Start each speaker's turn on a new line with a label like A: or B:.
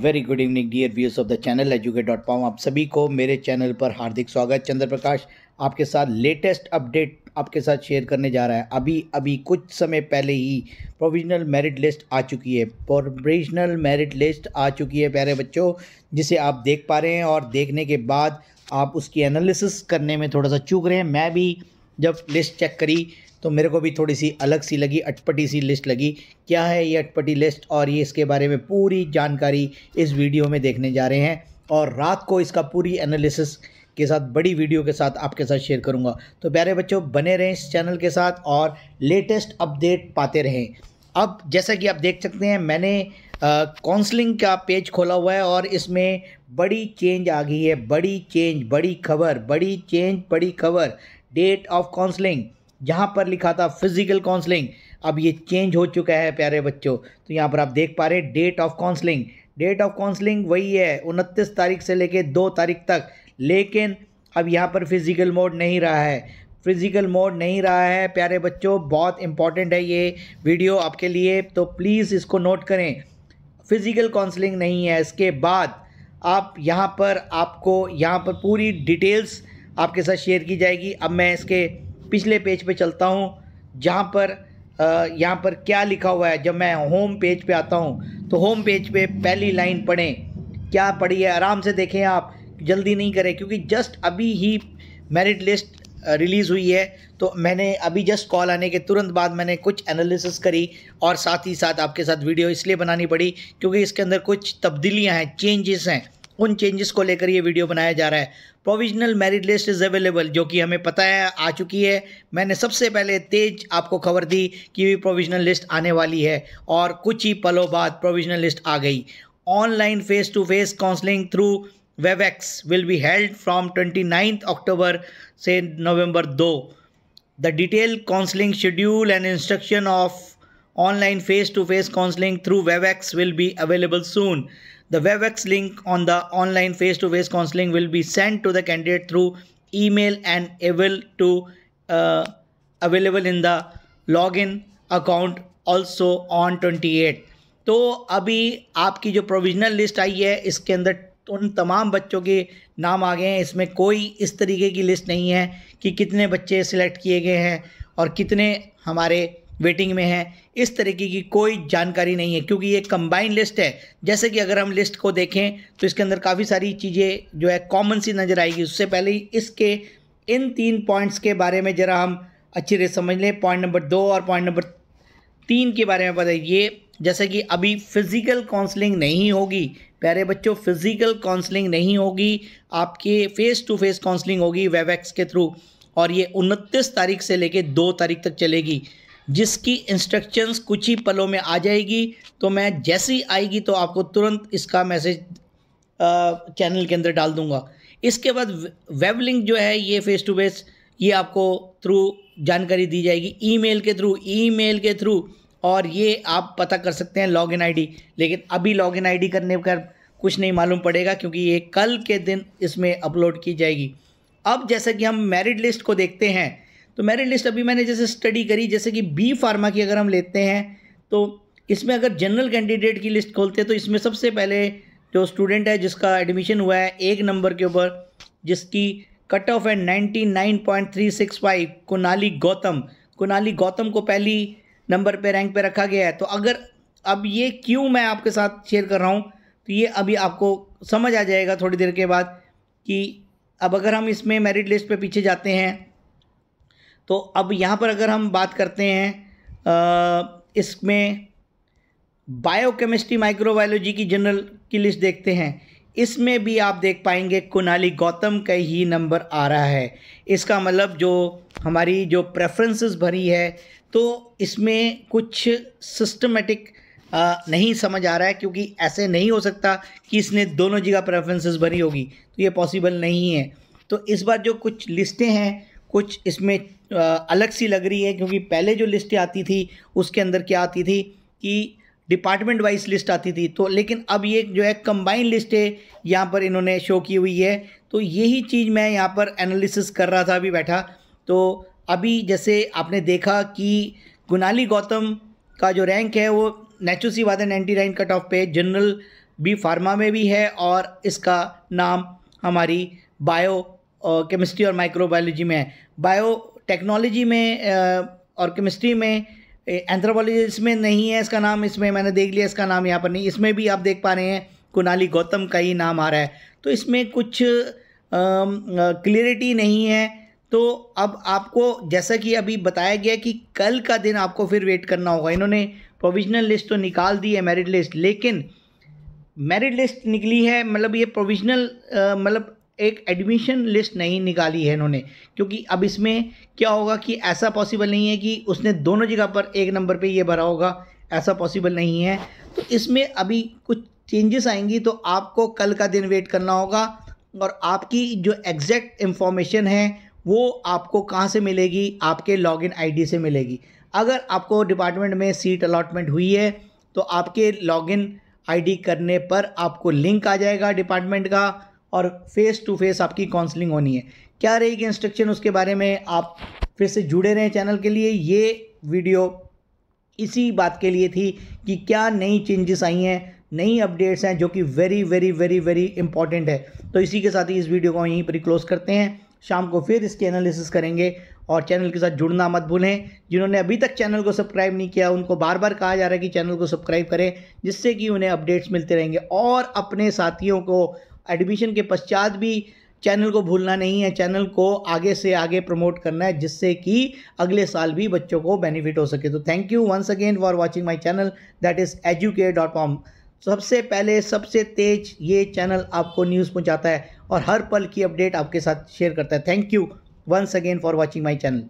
A: Very good evening dear views of the channel educate dot com आप सभी को मेरे चैनल पर हार्दिक स्वागत चंद्र प्रकाश आपके साथ लेटेस्ट अपडेट आपके साथ शेयर करने जा रहा है अभी अभी कुछ समय पहले ही प्रोविजनल मेरिट लिस्ट आ चुकी है प्रोविजनल मेरिट लिस्ट आ चुकी है प्यारे बच्चों जिसे आप देख पा रहे हैं और देखने के बाद आप उसकी एनालिसिस करने में थोड़ा सा चूक रहे हैं मैं भी जब लिस्ट चेक करी तो मेरे को भी थोड़ी सी अलग सी लगी अटपटी सी लिस्ट लगी क्या है ये अटपटी लिस्ट और ये इसके बारे में पूरी जानकारी इस वीडियो में देखने जा रहे हैं और रात को इसका पूरी एनालिसिस के साथ बड़ी वीडियो के साथ आपके साथ शेयर करूँगा तो प्यारे बच्चों बने रहें इस चैनल के साथ और लेटेस्ट अपडेट पाते रहें अब जैसा कि आप देख सकते हैं मैंने काउंसलिंग का पेज खोला हुआ है और इसमें बड़ी चेंज आ गई है बड़ी चेंज बड़ी खबर बड़ी चेंज बड़ी खबर डेट ऑफ काउंसलिंग जहाँ पर लिखा था फिजिकल काउंसलिंग अब ये चेंज हो चुका है प्यारे बच्चों तो यहाँ पर आप देख पा रहे हैं date of counselling date of counselling वही है उनतीस तारीख से लेके दो तारीख तक लेकिन अब यहाँ पर फिज़िकल मोड नहीं रहा है फिज़िकल मोड नहीं रहा है प्यारे बच्चों बहुत इंपॉर्टेंट है ये वीडियो आपके लिए तो प्लीज़ इसको नोट करें फिज़िकल काउंसलिंग नहीं है इसके बाद आप यहाँ पर आपको यहाँ पर पूरी डिटेल्स आपके साथ शेयर की जाएगी अब मैं इसके पिछले पेज पे चलता हूँ जहाँ पर यहाँ पर क्या लिखा हुआ है जब मैं होम पेज पे आता हूँ तो होम पेज पे पहली लाइन पढ़ें क्या पढ़ी है आराम से देखें आप जल्दी नहीं करें क्योंकि जस्ट अभी ही मेरिट लिस्ट रिलीज़ हुई है तो मैंने अभी जस्ट कॉल आने के तुरंत बाद मैंने कुछ एनालिसिस करी और साथ ही साथ आपके साथ वीडियो इसलिए बनानी पड़ी क्योंकि इसके अंदर कुछ तब्दीलियाँ हैं चेंजेस हैं उन चेंजेस को लेकर ये वीडियो बनाया जा रहा है provisional merit list is available जो कि हमें पता है आ चुकी है मैंने सबसे पहले तेज आपको खबर दी कि प्रोविजनल लिस्ट आने वाली है और कुछ ही पलों बाद प्रोविजनल लिस्ट आ गई online face to face counselling through WebEx will be held from twenty ninth October से नवंबर दो the detail counselling schedule and instruction of online face to face counselling through WebEx will be available soon The WebEx link on the online face-to-face counseling will be sent to the candidate through email and able to uh, available in the login account also on 28. to abhi aapki jo provisional list aayi hai iske andar उन तमाम बच्चों के नाम आ गए हैं इसमें कोई इस तरीके की लिस्ट नहीं है कि कितने बच्चे सिलेक्ट किए गए हैं और कितने हमारे वेटिंग में है इस तरीके की कोई जानकारी नहीं है क्योंकि ये कंबाइंड लिस्ट है जैसे कि अगर हम लिस्ट को देखें तो इसके अंदर काफ़ी सारी चीज़ें जो है कॉमन सी नज़र आएगी उससे पहले ही इसके इन तीन पॉइंट्स के बारे में ज़रा हम अच्छी तरह समझ लें पॉइंट नंबर दो और पॉइंट नंबर तीन के बारे में बताइए जैसे कि अभी फिज़िकल काउंसलिंग नहीं होगी प्यारे बच्चों फिज़िकल काउंसलिंग नहीं होगी आपके फ़ेस टू फेस काउंसलिंग होगी वेबएक्स के थ्रू और ये उनतीस तारीख से लेके दो तारीख तक चलेगी जिसकी इंस्ट्रक्शंस कुछ ही पलों में आ जाएगी तो मैं जैसी आएगी तो आपको तुरंत इसका मैसेज चैनल के अंदर डाल दूंगा इसके बाद वेब लिंक जो है ये फेस टू फेस ये आपको थ्रू जानकारी दी जाएगी ईमेल के थ्रू ईमेल के थ्रू और ये आप पता कर सकते हैं लॉगिन आईडी लेकिन अभी लॉगिन आईडी करने पर कुछ नहीं मालूम पड़ेगा क्योंकि ये कल के दिन इसमें अपलोड की जाएगी अब जैसा कि हम मेरिट लिस्ट को देखते हैं तो मेरिट लिस्ट अभी मैंने जैसे स्टडी करी जैसे कि बी फार्मा की अगर हम लेते हैं तो इसमें अगर जनरल कैंडिडेट की लिस्ट खोलते हैं तो इसमें सबसे पहले जो स्टूडेंट है जिसका एडमिशन हुआ है एक नंबर के ऊपर जिसकी कट ऑफ है ninety nine point three six five Kunali Gautam Kunali Gautam को पहली नंबर पे रैंक पे रखा गया है तो अगर अब ये क्यों मैं आपके साथ शेयर कर रहा हूँ तो ये अभी आपको समझ आ जाएगा थोड़ी देर के बाद कि अब अगर हम इसमें मेरिट लिस्ट पे पीछे जाते हैं तो अब यहाँ पर अगर हम बात करते हैं इसमें बायोकेमिस्ट्री माइक्रोबायोलॉजी की जनरल की लिस्ट देखते हैं इसमें भी आप देख पाएंगे कुनाली गौतम का ही नंबर आ रहा है इसका मतलब जो हमारी जो प्रेफरेंसेस भरी है तो इसमें कुछ सिस्टमेटिक नहीं समझ आ रहा है क्योंकि ऐसे नहीं हो सकता कि इसने दोनों जगह प्रेफरेंसेस भरी होगी तो ये पॉसिबल नहीं है तो इस बार जो कुछ लिस्टें हैं कुछ इसमें अलग सी लग रही है क्योंकि पहले जो लिस्ट आती थी उसके अंदर क्या आती थी कि डिपार्टमेंट वाइज लिस्ट आती थी तो लेकिन अब ये जो है कंबाइन लिस्ट है यहाँ पर इन्होंने शो की हुई है तो यही चीज़ मैं यहाँ पर एनालिसिस कर रहा था अभी बैठा तो अभी जैसे आपने देखा कि गुनाली गौतम का जो रैंक है वो natural C ninety nine cut off पे जनरल बी फार्मा में भी है और इसका नाम हमारी बायो और केमिस्ट्री और माइक्रोबायोलॉजी में है बायो टेक्नोलॉजी में और केमिस्ट्री में एंथ्रोपोलॉजी इसमें नहीं है इसका नाम इसमें मैंने देख लिया इसका नाम यहाँ पर नहीं इसमें भी आप देख पा रहे हैं कुनाली गौतम का ही नाम आ रहा है तो इसमें कुछ क्लियरिटी नहीं है तो अब आपको जैसा कि अभी बताया गया कि कल का दिन आपको फिर वेट करना होगा इन्होंने प्रोविजनल लिस्ट तो निकाल दी है मेरिट लिस्ट लेकिन मेरिट लिस्ट निकली है मतलब ये प्रोविजनल मतलब एक एडमिशन लिस्ट नहीं निकाली है इन्होंने क्योंकि अब इसमें क्या होगा कि ऐसा पॉसिबल नहीं है कि उसने दोनों जगह पर एक नंबर पे ये भरा होगा ऐसा पॉसिबल नहीं है तो इसमें अभी कुछ चेंजेस आएंगी तो आपको कल का दिन वेट करना होगा और आपकी जो एग्जैक्ट इन्फॉर्मेशन है वो आपको कहाँ से मिलेगी आपके लॉग इन से मिलेगी अगर आपको डिपार्टमेंट में सीट अलाटमेंट हुई है तो आपके लॉग इन करने पर आपको लिंक आ जाएगा डिपार्टमेंट का और फेस टू फेस आपकी काउंसलिंग होनी है क्या रहेगी इंस्ट्रक्शन उसके बारे में आप फिर से जुड़े रहें चैनल के लिए ये वीडियो इसी बात के लिए थी कि क्या नई चेंजेस आई हैं नई अपडेट्स हैं जो कि very very very very important है तो इसी के साथ ही इस वीडियो को यहीं पर क्लोज करते हैं शाम को फिर इसके एनालिसिस करेंगे और चैनल के साथ जुड़ना मत भूलें जिन्होंने अभी तक चैनल को सब्सक्राइब नहीं किया उनको बार बार कहा जा रहा है कि चैनल को सब्सक्राइब करें जिससे कि उन्हें अपडेट्स मिलते रहेंगे और अपने साथियों को एडमिशन के पश्चात भी चैनल को भूलना नहीं है चैनल को आगे से आगे प्रमोट करना है जिससे कि अगले साल भी बच्चों को बेनिफिट हो सके तो thank you once again for watching my channel that is educate dot com सबसे पहले सबसे तेज ये चैनल आपको न्यूज़ पहुंचाता है और हर पल की अपडेट आपके साथ शेयर करता है thank you once again for watching my channel